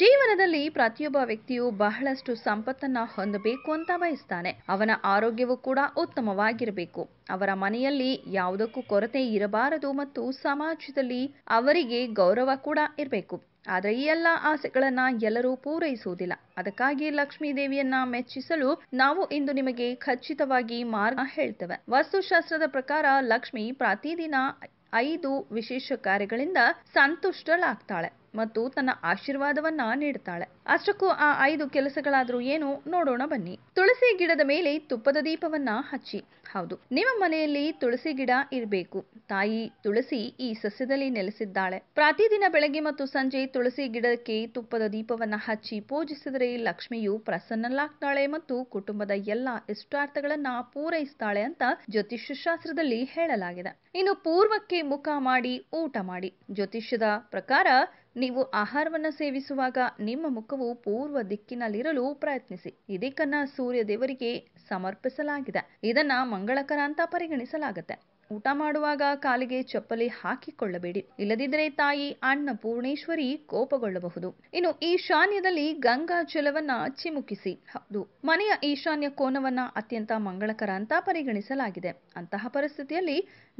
ಜೀವನದಲ್ಲಿ ಪ್ರತಿಯೊಬ್ಬ ವ್ಯಕ್ತಿಯು ಬಹಳಷ್ಟು ಸಂಪತ್ತನ್ನ ಹೊಂದಬೇಕು ಅಂತ ಬಯಸ್ತಾನೆ ಅವನ ಆರೋಗ್ಯವು ಕೂಡ ಉತ್ತಮವಾಗಿರಬೇಕು ಅವರ ಮನೆಯಲ್ಲಿ ಯಾವುದಕ್ಕೂ ಕೊರತೆ ಇರಬಾರದು ಮತ್ತು ಸಮಾಜದಲ್ಲಿ ಅವರಿಗೆ ಗೌರವ ಕೂಡ ಇರಬೇಕು ಆದರೆ ಈ ಎಲ್ಲ ಆಸೆಗಳನ್ನ ಎಲ್ಲರೂ ಪೂರೈಸುವುದಿಲ್ಲ ಅದಕ್ಕಾಗಿ ಲಕ್ಷ್ಮೀ ದೇವಿಯನ್ನ ಮೆಚ್ಚಿಸಲು ನಾವು ಇಂದು ನಿಮಗೆ ಖಚಿತವಾಗಿ ಮಾರ್ಗ ಹೇಳ್ತೇವೆ ವಸ್ತುಶಾಸ್ತ್ರದ ಪ್ರಕಾರ ಲಕ್ಷ್ಮಿ ಪ್ರತಿದಿನ ಐದು ವಿಶೇಷ ಕಾರ್ಯಗಳಿಂದ ಸಂತುಷ್ಟಳಾಗ್ತಾಳೆ ಮತ್ತು ತನ್ನ ಆಶೀರ್ವಾದವನ್ನ ನೀಡುತ್ತಾಳೆ ಅಷ್ಟಕ್ಕೂ ಆ ಐದು ಕೆಲಸಗಳಾದರೂ ಏನು ನೋಡೋಣ ಬನ್ನಿ ತುಳಸಿ ಗಿಡದ ಮೇಲೆ ತುಪ್ಪದ ದೀಪವನ್ನ ಹಚ್ಚಿ ಹೌದು ನಿಮ್ಮ ಮನೆಯಲ್ಲಿ ತುಳಸಿ ಗಿಡ ಇರಬೇಕು ತಾಯಿ ತುಳಸಿ ಈ ಸಸ್ಯದಲ್ಲಿ ನೆಲೆಸಿದ್ದಾಳೆ ಪ್ರತಿದಿನ ಬೆಳಗ್ಗೆ ಮತ್ತು ಸಂಜೆ ತುಳಸಿ ಗಿಡಕ್ಕೆ ತುಪ್ಪದ ದೀಪವನ್ನ ಹಚ್ಚಿ ಪೂಜಿಸಿದರೆ ಲಕ್ಷ್ಮಿಯು ಪ್ರಸನ್ನಲಾಗ್ತಾಳೆ ಮತ್ತು ಕುಟುಂಬದ ಎಲ್ಲಾ ಇಷ್ಟಾರ್ಥಗಳನ್ನ ಪೂರೈಸ್ತಾಳೆ ಅಂತ ಜ್ಯೋತಿಷ್ಯ ಶಾಸ್ತ್ರದಲ್ಲಿ ಹೇಳಲಾಗಿದೆ ಇನ್ನು ಪೂರ್ವಕ್ಕೆ ಮುಖ ಮಾಡಿ ಊಟ ಮಾಡಿ ಜ್ಯೋತಿಷ್ಯದ ಪ್ರಕಾರ ನೀವು ಆಹಾರವನ್ನು ಸೇವಿಸುವಾಗ ನಿಮ್ಮ ಮುಖವು ಪೂರ್ವ ದಿಕ್ಕಿನಲ್ಲಿರಲು ಪ್ರಯತ್ನಿಸಿ ಇದಕ್ಕನ್ನ ಸೂರ್ಯ ದೇವರಿಗೆ ಸಮರ್ಪಿಸಲಾಗಿದೆ ಇದನ್ನ ಮಂಗಳಕರ ಅಂತ ಪರಿಗಣಿಸಲಾಗುತ್ತೆ ಊಟ ಮಾಡುವಾಗ ಕಾಲಿಗೆ ಚಪ್ಪಲಿ ಹಾಕಿಕೊಳ್ಳಬೇಡಿ ಇಲ್ಲದಿದ್ದರೆ ತಾಯಿ ಅಣ್ಣ ಪೂರ್ಣೇಶ್ವರಿ ಕೋಪಗೊಳ್ಳಬಹುದು ಇನ್ನು ಈಶಾನ್ಯದಲ್ಲಿ ಗಂಗಾ ಜಲವನ್ನ ಚಿಮುಕಿಸಿ ಹೌದು ಮನೆಯ ಈಶಾನ್ಯ ಕೋನವನ್ನ ಅತ್ಯಂತ ಮಂಗಳಕರ ಅಂತ ಪರಿಗಣಿಸಲಾಗಿದೆ ಅಂತಹ ಪರಿಸ್ಥಿತಿಯಲ್ಲಿ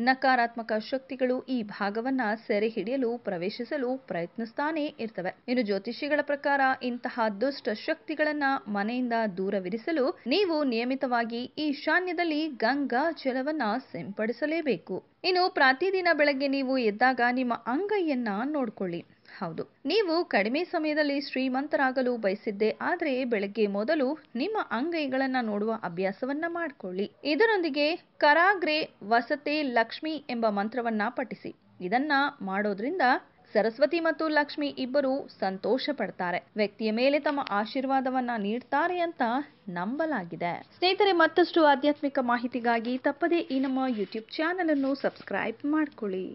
ನಕಾರಾತ್ಮಕ ಶಕ್ತಿಗಳು ಈ ಭಾಗವನ್ನ ಸೆರೆ ಹಿಡಿಯಲು ಪ್ರವೇಶಿಸಲು ಪ್ರಯತ್ನಿಸ್ತಾನೆ ಇರ್ತವೆ ಇನ್ನು ಜ್ಯೋತಿಷಿಗಳ ಪ್ರಕಾರ ಇಂತಹ ದುಷ್ಟ ಶಕ್ತಿಗಳನ್ನ ಮನೆಯಿಂದ ದೂರವಿರಿಸಲು ನೀವು ನಿಯಮಿತವಾಗಿ ಈಶಾನ್ಯದಲ್ಲಿ ಗಂಗಾ ಜಲವನ್ನ ಸಿಂಪಡಿಸಲೇ ಮಾಡಲೇಬೇಕು ಇನ್ನು ಪ್ರತಿದಿನ ಬೆಳಗ್ಗೆ ನೀವು ಎದ್ದಾಗ ನಿಮ್ಮ ಅಂಗೈಯನ್ನ ನೋಡ್ಕೊಳ್ಳಿ ಹೌದು ನೀವು ಕಡಿಮೆ ಸಮಯದಲ್ಲಿ ಶ್ರೀಮಂತರಾಗಲು ಬಯಸಿದ್ದೆ ಆದರೆ ಬೆಳಗ್ಗೆ ಮೊದಲು ನಿಮ್ಮ ಅಂಗೈಗಳನ್ನ ನೋಡುವ ಅಭ್ಯಾಸವನ್ನ ಮಾಡಿಕೊಳ್ಳಿ ಇದರೊಂದಿಗೆ ಕರಾಗ್ರೆ ವಸತೆ ಲಕ್ಷ್ಮಿ ಎಂಬ ಮಂತ್ರವನ್ನ ಪಠಿಸಿ ಇದನ್ನ ಮಾಡೋದ್ರಿಂದ ಸರಸ್ವತಿ ಮತ್ತು ಲಕ್ಷ್ಮಿ ಇಬ್ಬರು ಸಂತೋಷ ಪಡ್ತಾರೆ ವ್ಯಕ್ತಿಯ ಮೇಲೆ ತಮ್ಮ ಆಶೀರ್ವಾದವನ್ನ ನೀಡ್ತಾರೆ ಅಂತ ನಂಬಲಾಗಿದೆ ಸ್ನೇಹಿತರೆ ಮತ್ತಷ್ಟು ಆಧ್ಯಾತ್ಮಿಕ ಮಾಹಿತಿಗಾಗಿ ತಪ್ಪದೇ ಈ ನಮ್ಮ ಯೂಟ್ಯೂಬ್ ಚಾನಲ್ ಅನ್ನು ಸಬ್ಸ್ಕ್ರೈಬ್ ಮಾಡ್ಕೊಳ್ಳಿ